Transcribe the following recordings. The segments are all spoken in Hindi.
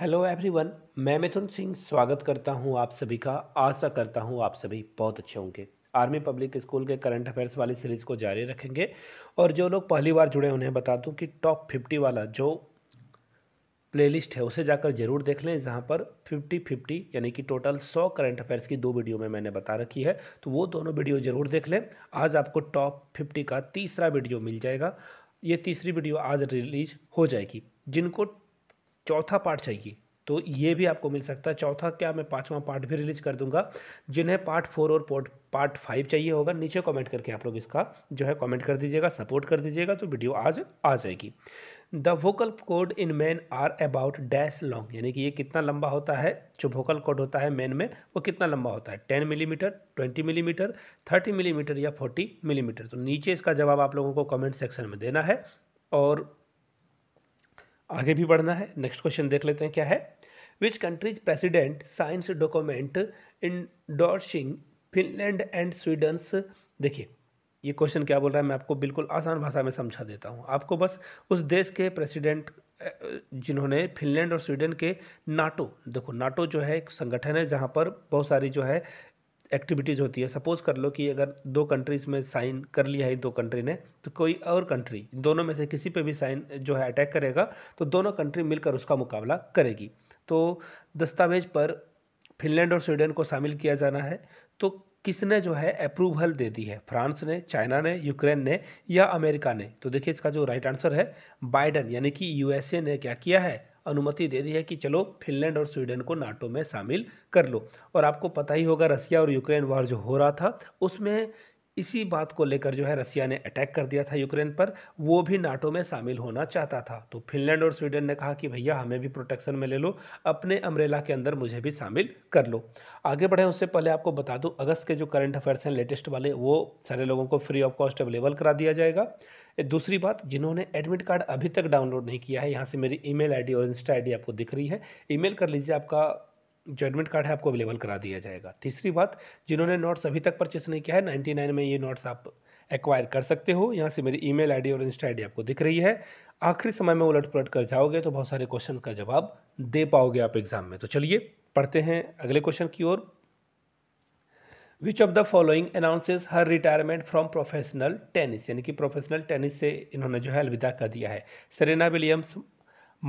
हेलो एवरीवन मैं मिथुन सिंह स्वागत करता हूं आप सभी का आशा करता हूं आप सभी बहुत अच्छे होंगे आर्मी पब्लिक स्कूल के करंट अफेयर्स वाली सीरीज़ को जारी रखेंगे और जो लोग पहली बार जुड़े उन्हें बता दूं कि टॉप फिफ्टी वाला जो प्लेलिस्ट है उसे जाकर जरूर देख लें जहाँ पर फिफ्टी फिफ्टी यानी कि टोटल सौ करंट अफेयर्स की दो वीडियो में मैंने बता रखी है तो वो दोनों वीडियो ज़रूर देख लें आज आपको टॉप फिफ्टी का तीसरा वीडियो मिल जाएगा ये तीसरी वीडियो आज रिलीज हो जाएगी जिनको चौथा पार्ट चाहिए तो ये भी आपको मिल सकता है चौथा क्या मैं पाँचवा पार्ट भी रिलीज कर दूंगा जिन्हें पार्ट फोर और पोर्ट पार्ट फाइव चाहिए होगा नीचे कमेंट करके आप लोग इसका जो है कमेंट कर दीजिएगा सपोर्ट कर दीजिएगा तो वीडियो आज आ जाएगी the vocal cord in man are about dash long यानी कि ये कितना लंबा होता है जो वोकल कोड होता है मैन में वो कितना लंबा होता है ten millimetre twenty millimetre thirty millimetre या फोर्टी मिलीमीटर तो नीचे इसका जवाब आप लोगों को कॉमेंट सेक्शन में देना है और आगे भी बढ़ना है नेक्स्ट क्वेश्चन देख लेते हैं क्या है which country's president signs document endorsing Finland and Swedens देखिए ये क्वेश्चन क्या बोल रहा है मैं आपको बिल्कुल आसान भाषा में समझा देता हूँ आपको बस उस देश के प्रेसिडेंट जिन्होंने फिनलैंड और स्वीडन के नाटो देखो नाटो जो है एक संगठन है जहाँ पर बहुत सारी जो है एक्टिविटीज़ होती है सपोज़ कर लो कि अगर दो कंट्रीज़ में साइन कर लिया है दो कंट्री ने तो कोई और कंट्री दोनों में से किसी पे भी साइन जो है अटैक करेगा तो दोनों कंट्री मिलकर उसका मुकाबला करेगी तो दस्तावेज पर फिनलैंड और स्वीडन को शामिल किया जाना है तो किसने जो है अप्रूवल दे दी है फ्रांस ने चाइना ने यूक्रेन ने या अमेरिका ने तो देखिए इसका जो राइट आंसर है बाइडन यानी कि यूएसए ने क्या किया है अनुमति दे दी है कि चलो फिनलैंड और स्वीडन को नाटो में शामिल कर लो और आपको पता ही होगा रसिया और यूक्रेन वार जो हो रहा था उसमें इसी बात को लेकर जो है रसिया ने अटैक कर दिया था यूक्रेन पर वो भी नाटो में शामिल होना चाहता था तो फिनलैंड और स्वीडन ने कहा कि भैया हमें भी प्रोटेक्शन में ले लो अपने अमरेला के अंदर मुझे भी शामिल कर लो आगे बढ़े उससे पहले आपको बता दूँ अगस्त के जो करंट अफेयर्स हैं लेटेस्ट वाले वो सारे लोगों को फ्री ऑफ कॉस्ट अवेलेबल करा दिया जाएगा दूसरी बात जिन्होंने एडमिट कार्ड अभी तक डाउनलोड नहीं किया है यहाँ से मेरी ईमेल आईडी और इंस्टा आईडी आपको दिख रही है ईमेल कर लीजिए आपका जजमेंट कार्ड है आपको अवेलेबल करा दिया जाएगा तीसरी बात जिन्होंने नोट्स अभी तक परचेस नहीं किया है नाइन्टी नाइन में ये नोट्स आप एक्वायर कर सकते हो यहाँ से मेरी ईमेल आईडी और इंस्टा आईडी आपको दिख रही है आखिरी समय में उलट पलट कर जाओगे तो बहुत सारे क्वेश्चन का जवाब दे पाओगे आप एग्जाम में तो चलिए पढ़ते हैं अगले क्वेश्चन की ओर which of the following announces her retirement from professional tennis यानी कि प्रोफेशनल टेनिस से इन्होंने जो है अलविदा कर दिया है सेरेना विलियम्स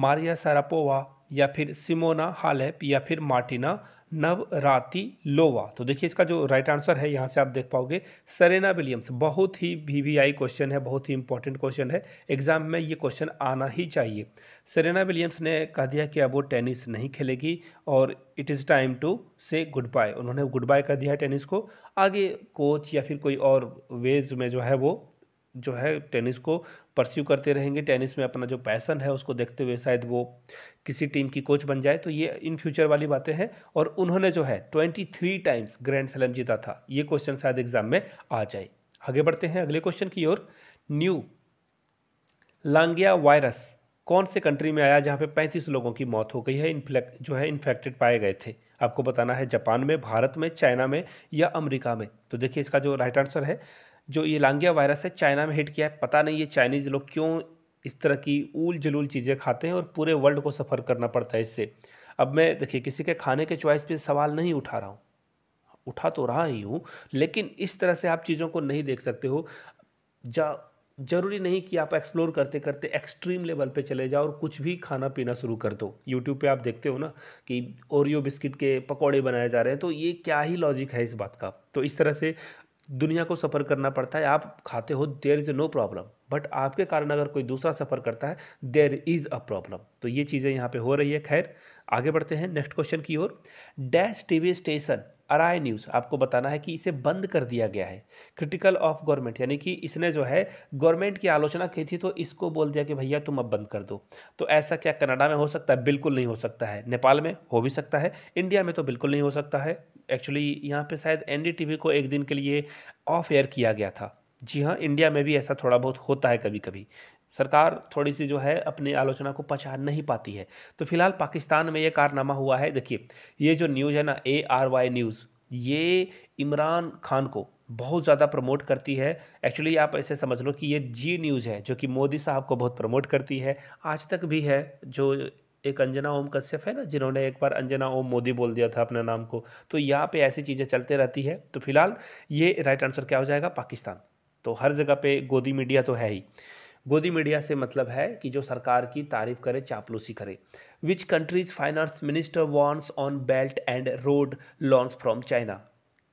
मारिया सारापोवा या फिर सिमोना हालेप या फिर मार्टिना नवराती लोवा तो देखिए इसका जो राइट आंसर है यहाँ से आप देख पाओगे सरेना विलियम्स बहुत ही वी वी आई क्वेश्चन है बहुत ही इंपॉर्टेंट क्वेश्चन है एग्जाम में ये क्वेश्चन आना ही चाहिए सरेना विलियम्स ने कह दिया कि अब वो टेनिस नहीं खेलेगी और it is time to say good bye उन्होंने गुड बाय कर दिया है टेनिस को आगे कोच या फिर कोई और वेज में जो है वो जो है टेनिस को परस्यू करते रहेंगे टेनिस में अपना जो पैसन है उसको देखते हुए शायद वो किसी टीम की कोच बन जाए तो ये इन फ्यूचर वाली बातें हैं और उन्होंने जो है twenty three times grand slam जीता था ये क्वेश्चन शायद एग्जाम में आ जाए आगे बढ़ते हैं अगले क्वेश्चन की ओर न्यू लांगिया वायरस कौन से कंट्री में आया जहाँ पे पैंतीस लोगों की मौत हो गई है इन्फ्लेक्ट जो है इन्फेक्टेड पाए गए थे आपको बताना है जापान में भारत में चाइना में या अमेरिका में तो देखिए इसका जो राइट आंसर है जो ये लांगिया वायरस है चाइना में हिट किया है पता नहीं ये चाइनीज़ लोग क्यों इस तरह की ऊल जलूल चीज़ें खाते हैं और पूरे वर्ल्ड को सफ़र करना पड़ता है इससे अब मैं देखिए किसी के खाने के चॉइस पे सवाल नहीं उठा रहा हूँ उठा तो रहा ही हूँ लेकिन इस तरह से आप चीज़ों को नहीं देख सकते हो जा ज़रूरी नहीं कि आप एक्सप्लोर करते करते एक्सट्रीम लेवल पे चले जाओ और कुछ भी खाना पीना शुरू कर दो यूट्यूब पे आप देखते हो ना कि ओरियो बिस्किट के पकौड़े बनाए जा रहे हैं तो ये क्या ही लॉजिक है इस बात का तो इस तरह से दुनिया को सफ़र करना पड़ता है आप खाते हो there is no problem but आपके कारण अगर कोई दूसरा सफ़र करता है देर इज़ अ प्रॉब्लम तो ये चीज़ें यहाँ पे हो रही है खैर आगे बढ़ते हैं नेक्स्ट क्वेश्चन की ओर dash TV station R news आपको बताना है कि इसे बंद कर दिया गया है क्रिटिकल ऑफ गवर्नमेंट यानी कि इसने जो है गवर्नमेंट की आलोचना की थी तो इसको बोल दिया कि भैया तुम अब बंद कर दो तो ऐसा क्या कनाडा में हो सकता है बिल्कुल नहीं हो सकता है नेपाल में हो भी सकता है इंडिया में तो बिल्कुल नहीं हो सकता है एक्चुअली यहाँ पर शायद एन को एक दिन के लिए ऑफ एयर किया गया था जी हाँ इंडिया में भी ऐसा थोड़ा बहुत होता है कभी कभी सरकार थोड़ी सी जो है अपनी आलोचना को पचा नहीं पाती है तो फिलहाल पाकिस्तान में ये कारनामा हुआ है देखिए ये जो न्यूज़ है ना ए आर वाई न्यूज़ ये इमरान खान को बहुत ज़्यादा प्रमोट करती है एक्चुअली आप ऐसे समझ लो कि ये जी न्यूज़ है जो कि मोदी साहब को बहुत प्रमोट करती है आज तक भी है जो एक अंजना ओम कश्यप है ना जिन्होंने एक बार अंजना ओम मोदी बोल दिया था अपने नाम को तो यहाँ पे ऐसी चीज़ें चलते रहती है तो फिलहाल ये राइट आंसर क्या हो जाएगा पाकिस्तान तो हर जगह पे गोदी मीडिया तो है ही गोदी मीडिया से मतलब है कि जो सरकार की तारीफ करे चापलूसी करे which country's finance minister wants on belt and road loans from China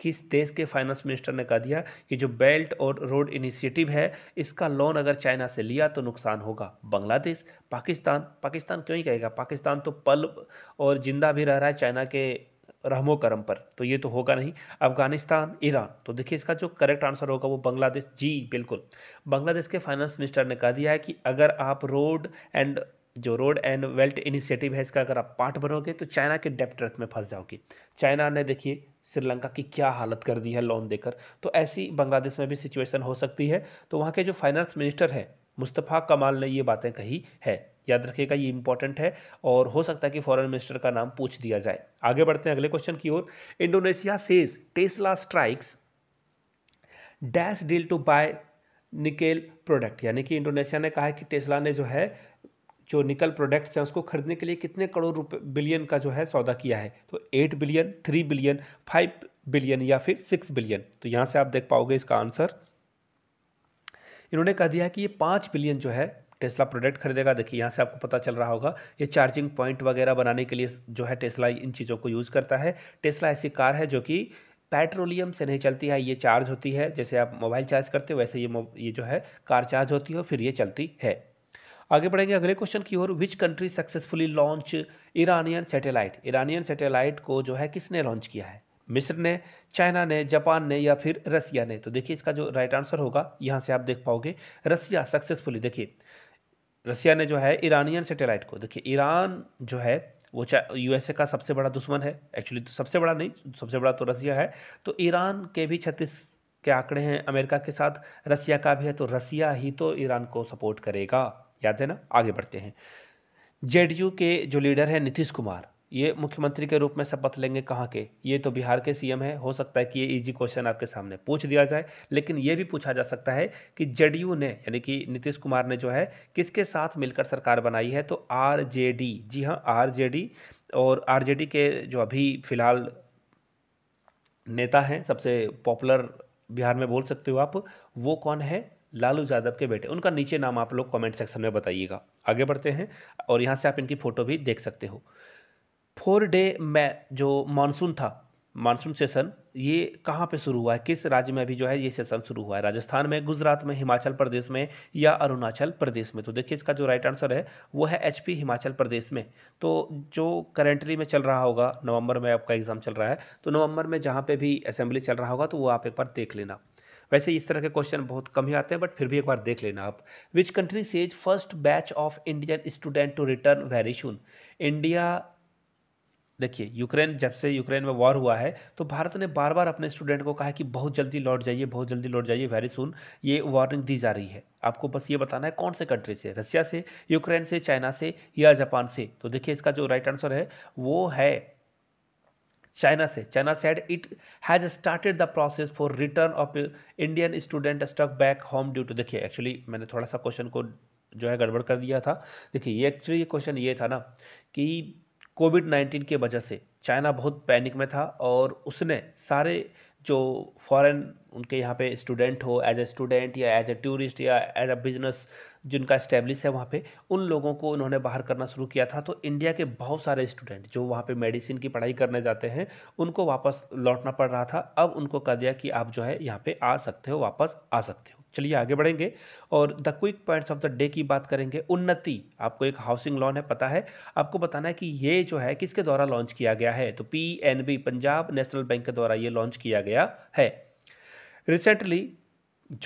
किस देश के फाइनेंस मिनिस्टर ने कहा दिया कि जो बेल्ट और रोड इनिशिएटिव है इसका लोन अगर चाइना से लिया तो नुकसान होगा बांग्लादेश पाकिस्तान पाकिस्तान क्यों ही कहेगा पाकिस्तान तो पल और जिंदा भी रह रहा है चाइना के रहमो करम पर तो ये तो होगा नहीं अफगानिस्तान ईरान तो देखिए इसका जो करेक्ट आंसर होगा वो बांग्लादेश जी बिल्कुल बांग्लादेश के फाइनेंस मिनिस्टर ने कहा दिया है कि अगर आप रोड एंड जो रोड एंड वेल्ट इनिशिएटिव है इसका अगर आप पार्ट बनोगे तो चाइना के डेप्ट रथ में फंस जाओगे चाइना ने देखिए श्रीलंका की क्या हालत कर दी है लोन देकर तो ऐसी बांग्लादेश में भी सिचुएशन हो सकती है तो वहाँ के जो फाइनेंस मिनिस्टर हैं मुस्तफ़ा कमाल ने ये बातें कही है याद रखिएगा ये इंपॉर्टेंट है और हो सकता है कि फॉरेन मिनिस्टर का नाम पूछ दिया जाए आगे बढ़ते हैं अगले क्वेश्चन की ओर Indonesia says Tesla strikes dash deal to buy nickel product यानी कि इंडोनेशिया ने कहा है कि टेस्ला ने जो है जो निकल प्रोडक्ट्स हैं उसको खरीदने के लिए कितने करोड़ रुपए बिलियन का जो है सौदा किया है तो eight billion three billion five billion या फिर सिक्स बिलियन तो यहाँ से आप देख पाओगे इसका आंसर इन्होंने कह दिया कि ये पाँच बिलियन जो है टेस्ला प्रोडक्ट खरीदेगा देखिए यहाँ से आपको पता चल रहा होगा ये चार्जिंग पॉइंट वगैरह बनाने के लिए जो है टेस्ला इन चीज़ों को यूज़ करता है टेस्ला ऐसी कार है जो कि पेट्रोलियम से नहीं चलती है ये चार्ज होती है जैसे आप मोबाइल चार्ज करते हो वैसे ये ये जो है कार चार्ज होती है फिर ये चलती है आगे बढ़ेंगे अगले क्वेश्चन की ओर which country successfully launch Iranian satellite Iranian satellite को जो है किसने लॉन्च किया है मिस्र ने चाइना ने जापान ने या फिर रसिया ने तो देखिए इसका जो राइट आंसर होगा यहाँ से आप देख पाओगे रसिया सक्सेसफुली देखिए रसिया ने जो है ईरानियन सेटेलाइट को देखिए ईरान जो है वो यूएसए का सबसे बड़ा दुश्मन है एक्चुअली तो सबसे बड़ा नहीं सबसे बड़ा तो रसिया है तो ईरान के भी छत्तीस के आंकड़े हैं अमेरिका के साथ रसिया का भी है तो रसिया ही तो ईरान को सपोर्ट करेगा याद है ना आगे बढ़ते हैं जेडीयू के जो लीडर हैं नीतीश कुमार ये मुख्यमंत्री के रूप में शपथ लेंगे कहाँ के ये तो बिहार के सीएम है हो सकता है कि ये इजी क्वेश्चन आपके सामने पूछ दिया जाए लेकिन ये भी पूछा जा सकता है कि जेडीयू ने यानी कि नीतीश कुमार ने जो है किसके साथ मिलकर सरकार बनाई है तो आरजेडी जी हाँ आरजेडी और आरजेडी के जो अभी फिलहाल नेता हैं सबसे पॉपुलर बिहार में बोल सकते हो आप वो कौन है लालू यादव के बेटे उनका नीचे नाम आप लोग कमेंट सेक्शन में बताइएगा आगे बढ़ते हैं और यहाँ से आप इनकी फ़ोटो भी देख सकते हो फोर डे में जो मानसून था मानसून सेशन ये कहाँ पे शुरू हुआ है किस राज्य में अभी जो है ये सेशन शुरू हुआ है राजस्थान में गुजरात में हिमाचल प्रदेश में या अरुणाचल प्रदेश में तो देखिए इसका जो राइट आंसर है वो है एच हिमाचल प्रदेश में तो जो करेंटली में चल रहा होगा नवंबर में आपका एग्ज़ाम चल रहा है तो नवंबर में जहाँ पे भी असेंबली चल रहा होगा तो वो आप एक बार देख लेना वैसे इस तरह के क्वेश्चन बहुत कम ही आते हैं बट फिर भी एक बार देख लेना आप which country says first batch of Indian student to return very soon India देखिए यूक्रेन जब से यूक्रेन में वॉर हुआ है तो भारत ने बार बार अपने स्टूडेंट को कहा कि बहुत जल्दी लौट जाइए बहुत जल्दी लौट जाइए वेरी सुन ये वार्निंग दी जा रही है आपको बस ये बताना है कौन से कंट्री से रशिया से यूक्रेन से चाइना से या जापान से तो देखिए इसका जो राइट आंसर है वो है चाइना से China said it has started the process for return of Indian student stuck back home due to देखिए एक्चुअली मैंने थोड़ा सा क्वेश्चन को जो है गड़बड़ कर दिया था देखिए ये एक्चुअली क्वेश्चन ये था ना कि कोविड नाइन्टीन के वजह से चाइना बहुत पैनिक में था और उसने सारे जो फॉरेन उनके यहाँ पे स्टूडेंट हो एज ए स्टूडेंट या एज ए टूरिस्ट या एज अ बिजनेस जिनका इस्टेब्लिश है वहाँ पे उन लोगों को उन्होंने बाहर करना शुरू किया था तो इंडिया के बहुत सारे स्टूडेंट जो वहाँ पे मेडिसिन की पढ़ाई करने जाते हैं उनको वापस लौटना पड़ रहा था अब उनको कह दिया कि आप जो है यहाँ पे आ सकते हो वापस आ सकते हो चलिए आगे बढ़ेंगे और the quick points of the day की बात करेंगे उन्नति आपको एक हाउसिंग लोन है पता है आपको बताना है कि ये जो है किसके द्वारा लॉन्च किया गया है तो पी पंजाब नेशनल बैंक के द्वारा ये लॉन्च किया गया है रिसेंटली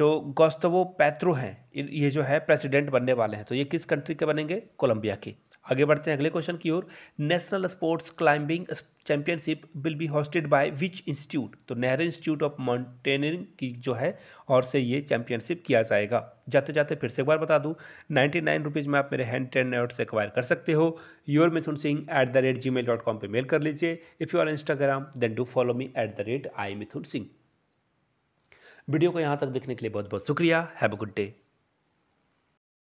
जो गोस्तवो पैत्रो हैं ये जो है प्रेसिडेंट बनने वाले हैं तो ये किस कंट्री के बनेंगे कोलंबिया की आगे बढ़ते हैं अगले क्वेश्चन की ओर national sports climbing championship will be hosted by which institute तो नेहरू इंस्टीट्यूट ऑफ माउंटेनियरिंग की जो है और से ये चैंपियनशिप किया जाएगा जाते जाते फिर से एक बार बता दूँ नाइन्टी नाइन रुपीज़ में आप मेरे हैंड ट्रेन नोट से एक्वायर कर सकते हो your Mithun Singh at the rate Gmail dot com पर मेल कर लीजिए if you are Instagram then do follow me at the rate I Mithun Singh video को यहाँ तक देखने के लिए बहुत बहुत शुक्रिया हैव अ गुड डे